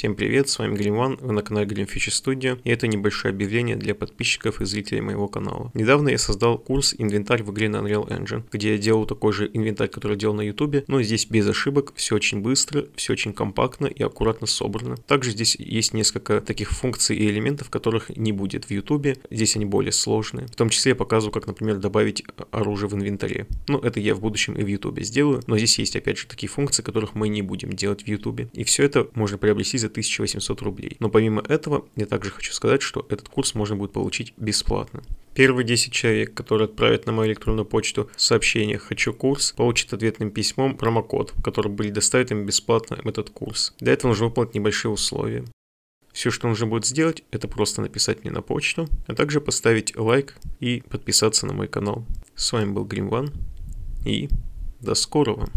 Всем привет, с вами Гримван, вы на канале Гримфичи студия, и это небольшое объявление для подписчиков и зрителей моего канала. Недавно я создал курс «Инвентарь в игре на Unreal Engine», где я делал такой же инвентарь, который делал на YouTube, но здесь без ошибок, все очень быстро, все очень компактно и аккуратно собрано. Также здесь есть несколько таких функций и элементов, которых не будет в YouTube, здесь они более сложные. В том числе я показываю, как, например, добавить оружие в инвентаре. Ну, это я в будущем и в YouTube сделаю, но здесь есть опять же такие функции, которых мы не будем делать в YouTube. И все это можно приобрести за 1800 рублей. Но помимо этого, я также хочу сказать, что этот курс можно будет получить бесплатно. Первые 10 человек, которые отправят на мою электронную почту сообщение «Хочу курс», получат ответным письмом промокод, в котором были доставить им бесплатно этот курс. Для этого нужно выполнить небольшие условия. Все, что нужно будет сделать, это просто написать мне на почту, а также поставить лайк и подписаться на мой канал. С вами был Гримван и до скорого!